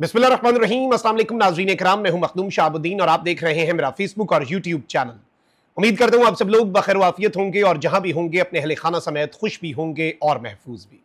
बिस्मिल्लाम अस्सलाम नाजरीन कराम मैं हूं मखदूम शाहबुद्दीन और आप देख रहे हैं मेरा फेसबुक और यूट्यूब चैनल उम्मीद करता हूं आप सब लोग बखैर वाफियत होंगे और जहां भी होंगे अपने अहल खाना समेत खुश भी होंगे और महफूज भी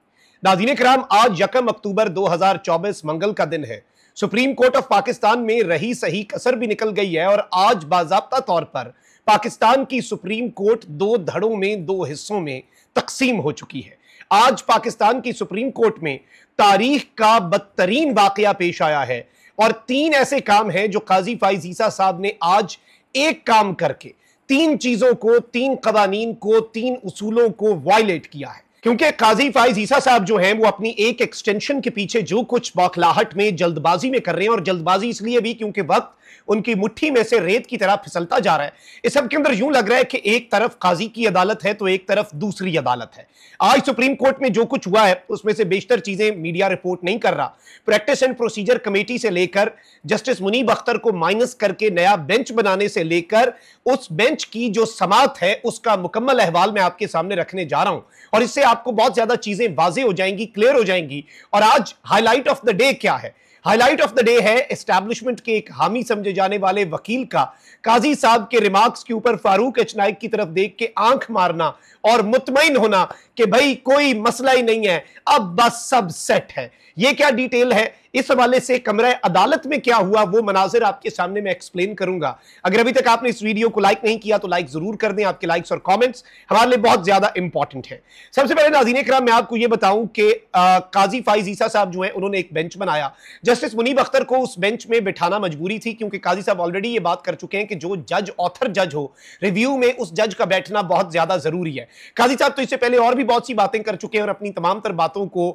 नाजीन कराम आज यकम अक्टूबर 2024 मंगल का दिन है सुप्रीम कोर्ट ऑफ पाकिस्तान में रही सही कसर भी निकल गई है और आज बाबा तौर पर पाकिस्तान की सुप्रीम कोर्ट दो धड़ों में दो हिस्सों में तकसीम हो चुकी है आज पाकिस्तान की सुप्रीम कोर्ट में तारीख का बदतरीन वाकया पेश आया है और तीन ऐसे काम हैं जो काजी फाइजीसा साहब ने आज एक काम करके तीन चीजों को तीन कवानीन को तीन उसूलों को वायलेट किया है क्योंकि काजी फाइज ईसा साहब जो हैं वो अपनी एक एक्सटेंशन के पीछे जो कुछ बौखलाहट में जल्दबाजी में कर रहे हैं और जल्दबाजी इसलिए भी क्योंकि वक्त उनकी मुट्ठी में से रेत की तरह फिसलता जा रहा है इस सब के अंदर यूं लग रहा है कि एक तरफ काजी की अदालत है तो एक तरफ दूसरी अदालत है आज सुप्रीम कोर्ट में जो कुछ हुआ है उसमें से बेशतर चीजें मीडिया रिपोर्ट नहीं कर रहा प्रैक्टिस एंड प्रोसीजर कमेटी से लेकर जस्टिस मुनीब अख्तर को माइनस करके नया बेंच बनाने से लेकर उस बेंच की जो समात है उसका मुकम्मल अहवाल मैं आपके सामने रखने जा रहा हूं और इससे आपको बहुत ज्यादा चीजें वाजे हो जाएंगी क्लियर हो जाएंगी और आज हाईलाइट ऑफ द डे क्या है हाईलाइट ऑफ द डे है एस्टैब्लिशमेंट के एक हामी समझे जाने वाले वकील का काजी साहब के रिमार्क्स के ऊपर फारूक नाइक की तरफ देख के आंख मारना और मुतमिन होना कि भाई कोई मसला ही नहीं है अब बस सब सेट है ये क्या डिटेल है इस हवाले से कमरा अदालत में क्या हुआ वो मनाजिर आपके सामने मैं एक्सप्लेन करूंगा अगर अभी तक आपने इस वीडियो को लाइक नहीं किया तो लाइक जरूर कर दें आपके लाइक्स और कमेंट्स हमारे लिए बहुत ज्यादा इंपॉर्टेंट है सबसे पहले नाजीन कर मैं आपको ये बताऊं कि काजी फाइज ईसा साहब जो है उन्होंने एक बेंच बनाया जस्टिस मुनीब अख्तर को उस बेंच में बिठाना मजबूरी थी क्योंकि काजी साहब ऑलरेडी ये बात कर चुके हैं कि जो जज ऑथर जज हो रिव्यू में उस जज का बैठना बहुत ज्यादा जरूरी है काजी साहब तो इससे पहले और भी बहुत सी बातें कर चुके हैं और अपनी तमाम तर बातों को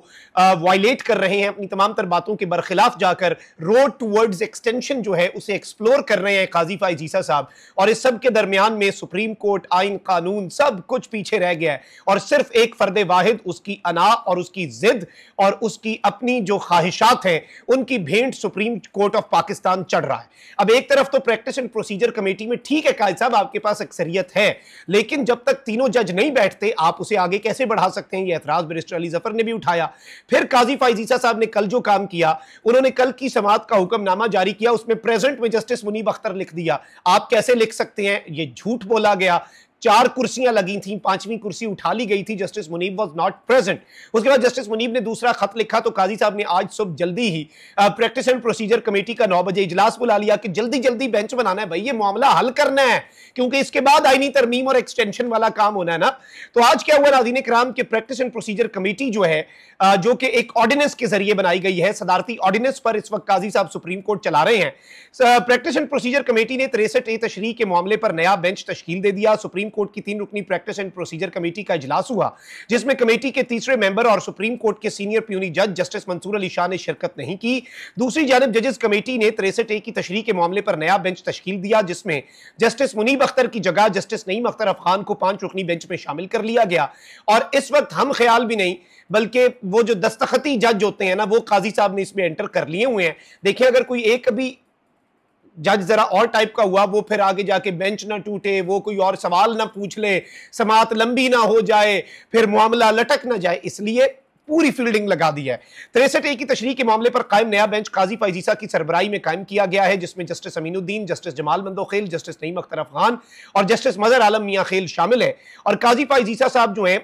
वायलेट कर रहे हैं अपनी तमाम तर बातों के बरखिलाफ जाकर रोड टूवर्ड्स एक्सटेंशन जो है उसे एक्सप्लोर कर रहे हैं काजी फाई जीसा साहब और इस सब के दरमियान में सुप्रीम कोर्ट आइन कानून सब कुछ पीछे रह गया है और सिर्फ एक फर्द वाहिद उसकी अना और उसकी जिद और उसकी अपनी जो ख्वाहिशात हैं उन उनकी भेंट सुप्रीम कोर्ट ऑफ पाकिस्तान चढ़ रहा है अब एक तरफ तो प्रैक्टिस एंड प्रोसीजर कमेटी में ठीक है कायद साहब आपके पास अक्सरियत है लेकिन जब तक तीनों जज नहीं बैठते आप उसे आगे कैसे बढ़ा सकते हैं ये एतराज बैरिस्टर अली जफर ने भी उठाया फिर काजी फाइजीसा साहब ने कल जो काम किया उन्होंने कल की समात का हुक्मनामा जारी किया उसमें प्रेजेंट में जस्टिस मुनीब अख्तर लिख दिया आप कैसे लिख सकते हैं ये झूठ बोला गया चार कुर्सियां लगी थी पांचवी कुर्सी उठा ली गई थी justice Munib was not present उसके बाद जस्टिस मुनीब ने दूसरा खत लिखा तो काजी साहब ने आज सुबह जल्दी ही प्रैक्टिस एंड प्रोसीजर कमेटी का नौ बजे इजलास बुला लिया कि जल्दी जल्दी बेंच बनाना है भाई ये मामला हल करना है क्योंकि इसके बाद आईनी तरमीम और एक्सटेंशन वाला काम होना है ना तो आज क्या हुआ नाजीन कराम की प्रैक्टिस एंड प्रोसीजर कमेटी जो है जो कि एक ऑर्डिनेंस के जरिए बनाई गई है सदारती ऑर्डिनेंस पर इस वक्त काजी साहब सुप्रीम कोर्ट चला रहे हैं प्रैक्टिस एंड प्रोसीजर कमेटी ने तिरसठ ए तशरी के मामले पर नया बेंच तश्ल दे दिया सुप्रीम सुप्रीम कोर्ट की तीन रुकनी प्रैक्टिस एंड प्रोसीजर कमेटी का इजलास हुआ जिसमें कमेटी के तीसरे मेंबर और सुप्रीम कोर्ट के सीनियर प्यूनी जज जस्टिस मंसूर अली शाह ने शिरकत नहीं की दूसरी जानब जजेस कमेटी ने तिरसठ ए की तशरी के मामले पर नया बेंच तश्ील दिया जिसमें जस्टिस मुनीब अख्तर की जगह जस्टिस नईम अख्तर अफगान को पांच रुकनी बेंच में शामिल कर लिया गया और इस वक्त हम ख्याल भी नहीं बल्कि वो जो दस्तखती जज होते हैं ना वो काजी साहब ने इसमें एंटर कर लिए हुए हैं देखिए अगर कोई एक भी जज जरा और टाइप का हुआ वो फिर आगे जाके बेंच ना टूटे वो कोई और सवाल ना पूछ ले समात लंबी ना हो जाए फिर मामला लटक ना जाए इसलिए पूरी फील्डिंग लगा दी है तिरसठ ए की तशरी के मामले पर कायम नया बेंच काजी फाइजीसा की सरबराई में कायम किया गया है जिसमें justice Aminuddin justice Jamal Mandokhail justice Naeem Akhtar Afghan और जस्टिस मजर आलम मियाँ खेल शामिल है और काजी फाइजीसा साहब जो है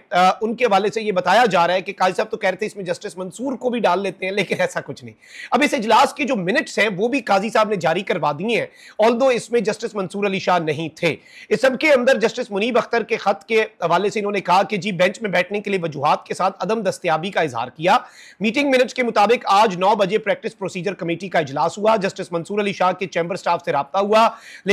उनके हवाले से यह बताया जा रहा है कि काजी साहब तो कह रहे थे इसमें जस्टिस मंसूर को भी डाल लेते हैं लेकिन ऐसा कुछ नहीं अब इस इजलास के जो मिनट्स हैं वो भी काजी साहब ने जारी करवा दिए हैं ऑल दो इसमें जस्टिस मंसूर अली शाह नहीं थे इस सब के अंदर जस्टिस मुनीब अख्तर के खत के हवाले से इन्होंने कहा कि जी बेंच में बैठने के लिए वजूहत के साथ अदम दस्तियाबी का इजहार किया मीटिंग मिनट्स के मुताबिक आज नौ बजे प्रैक्टिस प्रोसीजर कमेटी का इजलास हुआ जस्टिस मंसूर अली शाह के चैंबर स्टाफ से रबता हुआ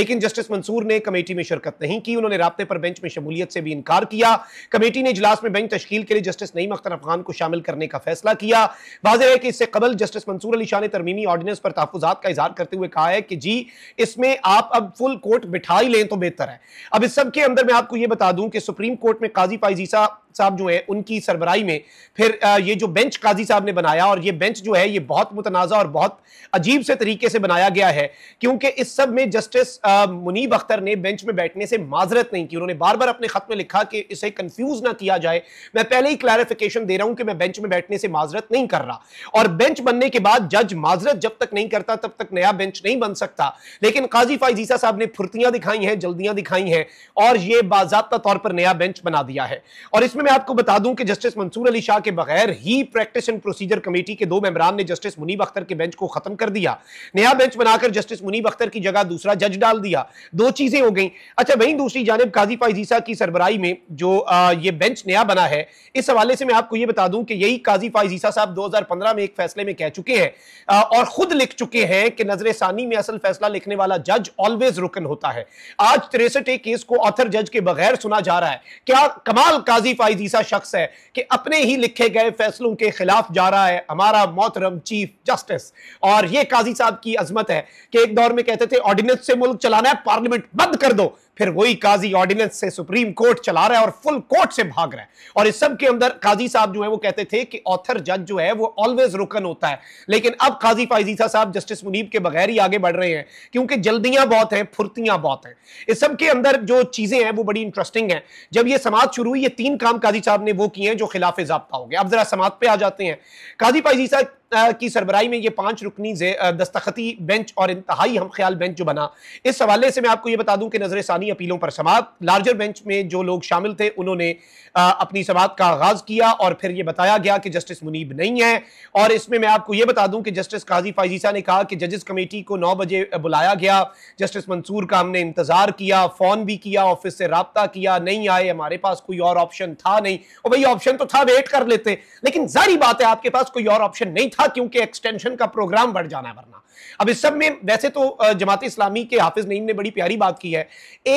लेकिन जस्टिस मंसूर ने कमेटी में शिरकत नहीं की उन्होंने रबते पर बेंच में शमूलियत से भी इनकार किया कमेटी ने इजलास में बेंच तश्ल के लिए जस्टिस नईम अख्तर अफगान को शामिल करने का फैसला किया वाजह है कि इससे कबल जस्टिस मंसूर अली शाह ने तरमीमी ऑर्डिनेंस पर तहफात का इजहार करते हुए कहा है कि जी इसमें आप अब फुल कोर्ट बिठा ही लें तो बेहतर है अब इस सबके अंदर मैं आपको यह बता दूं कि सुप्रीम कोर्ट में काजी फाइजीसा साहब जो है उनकी सरबराई में फिर ये जो बेंच काजी साहब ने बनाया और ये बेंच जो है ये बहुत मुतनाज़ा और बहुत अजीब से तरीके से बनाया गया है क्योंकि इस सब में जस्टिस मुनीब अख्तर ने बेंच में बैठने से माजरत नहीं की उन्होंने बार बार अपने ख़त में लिखा कि इसे कन्फ्यूज़ ना किया जाए मैं पहले ही क्लैरिफिकेशन दे रहा हूं कि मैं बेंच में बैठने से माजरत नहीं कर रहा और बेंच बनने के बाद जज माजरत जब तक नहीं करता तब तक नया बेंच नहीं बन सकता लेकिन काजी फाइजीसा साहब ने फुर्तियां दिखाई हैं जल्दियां दिखाई हैं और ये बाजाबा तौर पर नया बेंच बना दिया है और इसमें में मैं आपको बता दूं कि जस्टिस मंसूर अली शाह के बगैर ही प्रैक्टिस एंड प्रोसीजर कमेटी के दो मेंबरान ने जस्टिस मुनीब अख्तर के बेंच को खत्म कर दिया नया बेंच बनाकर जस्टिस मुनीब अख्तर की जगह दूसरा जज डाल दिया दो चीजें हो गई अच्छा वहीं दूसरी जानब काजी फाइजीसा की सरबराई में जो आ, ये बेंच नया बना है इस हवाले से मैं आपको ये बता दूं कि यही काजी फाइजीसा साहब दो में एक फैसले में कह चुके हैं और खुद लिख चुके हैं कि नजर सानी में असल फैसला लिखने वाला जज ऑलवेज रुकन होता है आज तिरसठ केस को ऑथर जज के बगैर सुना जा रहा है क्या कमाल काजी ईसा शख्स है कि अपने ही लिखे गए फैसलों के खिलाफ जा रहा है हमारा मोहतरम चीफ जस्टिस और ये काजी साहब की अजमत है कि एक दौर में कहते थे ऑर्डिनेंस से मुल्क चलाना है पार्लियामेंट बंद कर दो फिर वही काजी ऑर्डिनेंस से सुप्रीम कोर्ट चला रहा है और फुल कोर्ट से भाग रहा है और इस सब के अंदर काजी साहब जो है वो कहते थे कि ऑथर जज जो है वो ऑलवेज रुकन होता है लेकिन अब काजी फाइजीसा साहब जस्टिस मुनीब के बगैर ही आगे बढ़ रहे हैं क्योंकि जल्दियां बहुत हैं फुर्तियां बहुत हैं इस सब के अंदर जो चीजें हैं वो बड़ी इंटरेस्टिंग है जब यह समाज शुरू हुई ये तीन काम काजी साहब ने वो किए हैं जो खिलाफ जब्ता हो गया अब जरा समाज पर आ जाते हैं काजी फाइजी साहब की सरबराही में ये पांच रुकनी दस्तखती बेंच और इंतहाई हम ख्याल बेंच जो बना इस हवाले से मैं आपको ये बता दूं कि नजर सानी अपीलों पर समाप्त लार्जर बेंच में जो लोग शामिल थे उन्होंने अपनी समाप्त का आगाज किया और फिर यह बताया गया कि जस्टिस मुनीब नहीं है और इसमें मैं आपको यह बता दूं कि जस्टिस काजी फाइजीसा ने कहा कि जजेस कमेटी को नौ बजे बुलाया गया जस्टिस मंसूर का हमने इंतजार किया फोन भी किया ऑफिस से रबता किया नहीं आए हमारे पास कोई और ऑप्शन था नहीं और भाई ऑप्शन तो था वेट कर लेते लेकिन जारी बात है आपके पास कोई और ऑप्शन नहीं था था क्योंकि एक्सटेंशन का प्रोग्राम बढ़ जाना है वरना अब इस सब में वैसे तो जमात इस्लामी के हाफिज नईम ने बड़ी प्यारी बात की है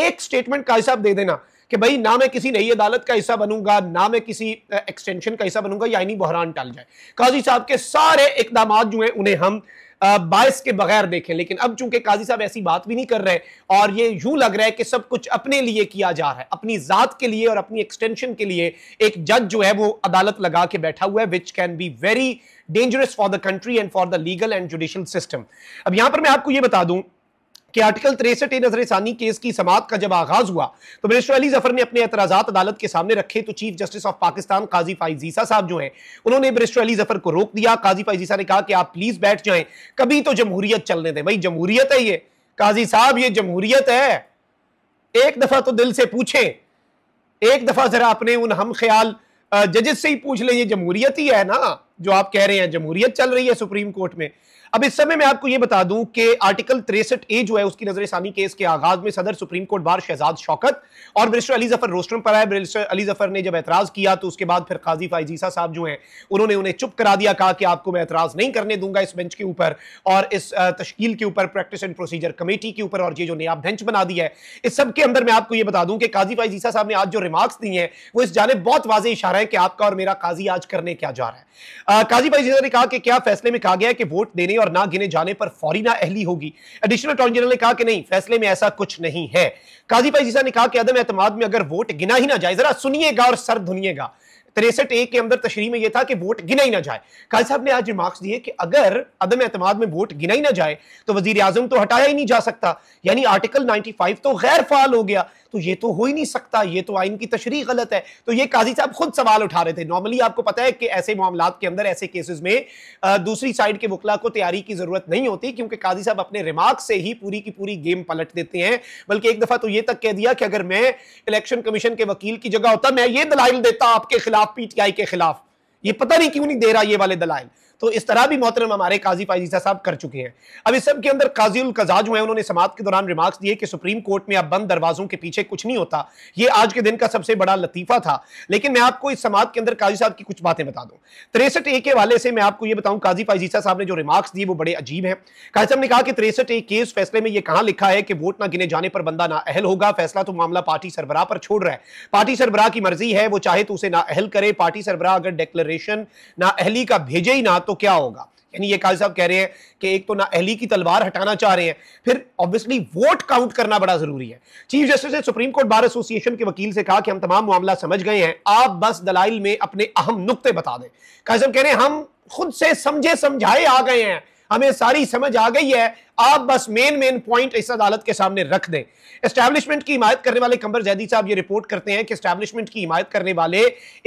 एक स्टेटमेंट का हिसाब दे देना कि भाई ना मैं किसी नई अदालत का हिस्सा बनूंगा ना मैं किसी एक्सटेंशन का हिस्सा बनूंगा यानी बहरान टल जाए काजी साहब के सारे इकदाम जो हैं उन्हें हम बायस के बगैर देखें लेकिन अब चूंकि काजी साहब ऐसी बात भी नहीं कर रहे और ये यूं लग रहा है कि सब कुछ अपने लिए किया जा रहा है अपनी जात के लिए और अपनी एक्सटेंशन के लिए एक जज जो है वो अदालत लगा के बैठा हुआ है which can be very dangerous for the country and for the legal and judicial system अब यहां पर मैं आपको यह बता दूं कि आर्टिकल तिरसठ ए नजर सानी केस की समात का जब आगाज हुआ तो मिनिस्टर अली जफर ने अपने एतराजा अदालत के सामने रखे तो chief justice of Pakistan Qazi Faez Isa साहब जो है उन्होंने मिनिस्टर अली जफर को रोक दिया काजी फाइजीसा ने कहा कि आप प्लीज बैठ जाए कभी तो जमहूरियत चलने दें भाई जमहूरियत है ये काजी साहब ये जमहूरियत है एक दफा तो दिल से पूछे एक दफा जरा अपने उन हम ख्याल जजेस से ही पूछ ले ये जमहूरियत ही है ना जो आप कह रहे हैं जमहूरियत चल रही है सुप्रीम कोर्ट में अब इस समय मैं आपको यह बता दूं कि आर्टिकल तिरसठ ए जो है उसकी नजर सामी केस के आगाज में सदर supreme court bar Shahzad Shaukat और मिनिस्टर अली जफर रोस्टम पर आए मिनिस्टर अली जफर ने जब एतराज किया तो उसके बाद फिर काजी फाइजीसा साहब जो है उन्होंने उन्हें चुप करा दिया कहा कि आपको मैं एतराज नहीं करने दूंगा इस बेंच के ऊपर और इस तश्कील के ऊपर प्रैक्टिस एंड प्रोसीजर कमेटी के ऊपर और ये जो नया बेंच बना दिया है इस सब के अंदर मैं आपको यह बता दूं कि काजी फाइजीसा साहब ने आज जो रिमार्क्स दिए हैं वो इस जाने बहुत वाजे इशारा है कि आपका और मेरा काजी आज करने क्या जा रहा है काजी फाइजीसा ने कहा कि क्या फैसले में कहा गया है कि वोट देने और और ना गिने जाने पर फौरी ना अहली होगी एडिशनल अटॉर्नी जनरल ने कहा कि नहीं फैसले में ऐसा कुछ नहीं है काजी भाई जीसा ने कहा कि अदम एतमाद में अगर वोट गिना ही ना जाए जरा सुनिएगा और सर धुनिएगा तिरसठ ए के अंदर तशरी में यह था कि वोट गिना ही ना जाए काजी साहब ने आज रिमार्क्स दिए कि अगर अदम एतमाद में वोट गिना ही ना जाए तो वजीर आजम तो हटाया ही नहीं जा सकता यानी आर्टिकल 95 तो गैर फाल हो गया तो ये तो हो ही नहीं सकता ये तो आइन की तशरी गलत है तो ये काजी साहब खुद सवाल उठा रहे थे नॉर्मली आपको पता है कि ऐसे मामला के अंदर ऐसे केसेस में दूसरी साइड के वकला को तैयारी की जरूरत नहीं होती क्योंकि काजी साहब अपने रिमार्क से ही पूरी की पूरी गेम पलट देते हैं बल्कि एक दफा तो ये तक कह दिया कि अगर मैं इलेक्शन कमीशन के वकील की जगह होता मैं ये दलाइल देता आपके खिलाफ पीटीआई के खिलाफ ये पता नहीं क्यों नहीं दे रहा ये वाले दलाइल तो इस तरह भी मोहतरम हमारे काजी फायजीसा साहब कर चुके हैं अब इस सब के अंदर काजी कजा जो है उन्होंने समाप्त के दौरान रिमार्क्स दिए कि सुप्रीम कोर्ट में अब बंद दरवाजों के पीछे कुछ नहीं होता ये आज के दिन का सबसे बड़ा लतीफा था लेकिन मैं आपको इस समाप्त के अंदर काजी साहब की कुछ बातें बता दूं तिरसठ ए के वाले से मैं आपको ये बताऊं काजी फायजीसा साहब ने जो रिमार्क्स दिए वो बड़े अजीब हैं काजी साहब ने कहा कि तिरसठ ए केस फैसले में ये कहा लिखा है कि वोट ना गिने जाने पर बंदा ना अहल होगा फैसला तो मामला पार्टी सरबराह पर छोड़ रहा है पार्टी सरबराह की मर्जी है वो चाहे तो उसे ना अहल करे पार्टी सरबराह अगर डिक्लेरेशन ना अहली का भेजे ही ना तो क्या होगा यानी ये काजी साहब कह रहे हैं कि एक तो ना अहली की तलवार हटाना चाह रहे हैं फिर ऑब्वियसली वोट काउंट करना बड़ा जरूरी है चीफ जस्टिस ने सुप्रीम कोर्ट बार एसोसिएशन के वकील से कहा कि हम तमाम मामला समझ गए हैं आप बस दलाइल में अपने अहम नुकते बता दें काजी साहब कह रहे हैं हम खुद से समझे समझाए आ गए हैं हमें सारी समझ आ गई है आप बस मेन मेन पॉइंट इस अदालत के सामने रख दें एस्टैब्लिशमेंट की हिमायत करने वाले कंबर जैदी साहब ये रिपोर्ट करते हैं कि एस्टैब्लिशमेंट की हिमायत करने वाले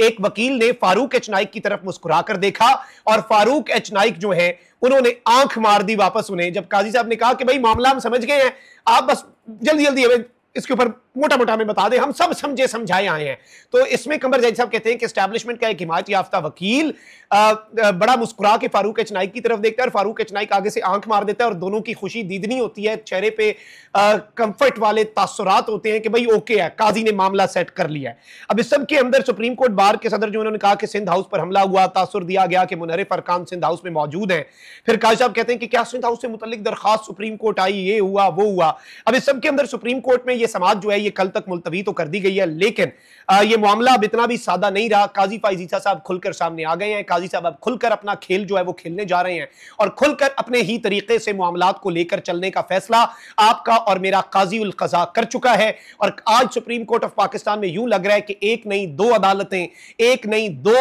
एक वकील ने फारूक एच नाइक की तरफ मुस्कुरा कर देखा और फारूक एच नाइक जो है उन्होंने आंख मार दी वापस उन्हें जब काजी साहब ने कहा कि भाई मामला हम समझ गए हैं आप बस जल्दी जल्दी हमें इसके ऊपर मोटा मोटा हमें बता दें हम सब समझे समझाए आए हैं तो इसमें कमर जैन साहब कहते हैं कि स्टैब्लिशमेंट का एक हिमायत याफ्ता वकील आ, बड़ा मुस्कुरा के फारूक एचनाइक की तरफ देखता है और फारूक एचनाइक आगे से आंख मार देता है और दोनों की खुशी दीदनी होती है चेहरे पे कंफर्ट वाले तासरात होते हैं कि भाई ओके है काजी ने मामला सेट कर लिया है अब इस सबके अंदर सुप्रीम कोर्ट बार के सदर जो उन्होंने कहा कि सिंध हाउस पर हमला हुआ तासुर दिया गया कि मुनहरफ अरकान सिंध हाउस में मौजूद है फिर काज साहब कहते हैं कि क्या सिंध हाउस से मुतलिक दरखास्त सुप्रीम कोर्ट आई ये हुआ वो हुआ अब इस सबके अंदर सुप्रीम कोर्ट में ये समाज जो है ये कल तक मुलतवी तो कर दी गई है लेकिन आ, ये मामला अब इतना भी सादा नहीं रहा काजी फाइजीसा साहब खुलकर सामने आ गए हैं काजी साहब अब खुलकर अपना खेल जो है वो खेलने जा रहे हैं और खुलकर अपने ही तरीके से मामला को लेकर चलने का फैसला आपका और मेरा काजी उलकजा कर चुका है और आज सुप्रीम कोर्ट ऑफ पाकिस्तान में यूं लग रहा है कि एक नहीं दो अदालतें एक नहीं दो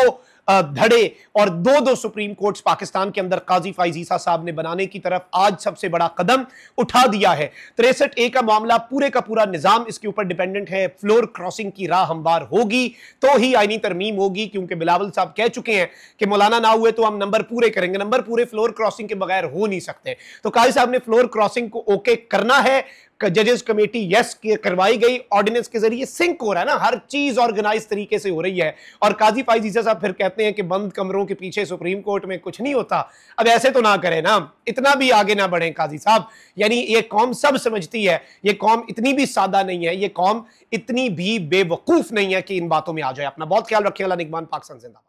धड़े और दो दो सुप्रीम कोर्ट्स पाकिस्तान के अंदर काजी फाइजीसा साहब ने बनाने की तरफ आज सबसे बड़ा कदम उठा दिया है तिरसठ ए का मामला पूरे का पूरा निज़ाम इसके ऊपर डिपेंडेंट है फ्लोर क्रॉसिंग की राह हमवार होगी तो ही आईनी तरमीम होगी क्योंकि बिलावल साहब कह चुके हैं कि मौलाना ना हुए तो हम नंबर पूरे करेंगे नंबर पूरे फ्लोर क्रॉसिंग के बगैर हो नहीं सकते तो काजी साहब ने फ्लोर क्रॉसिंग को ओके करना है जजेस कमेटी यस करवाई गई ऑर्डिनेंस के जरिए सिंक हो रहा है ना हर चीज ऑर्गेनाइज तरीके से हो रही है और काजी फाइजीजा साहब फिर कहते हैं कि बंद कमरों के पीछे सुप्रीम कोर्ट में कुछ नहीं होता अब ऐसे तो ना करें ना इतना भी आगे ना बढ़े काजी साहब यानी ये कौम सब समझती है ये कौम इतनी भी सादा नहीं है ये कौम इतनी भी बेवकूफ नहीं है कि इन बातों में आ जाए अपना बहुत ख्याल रखिए अला निगमान पाकिस्तान जिंदाबाद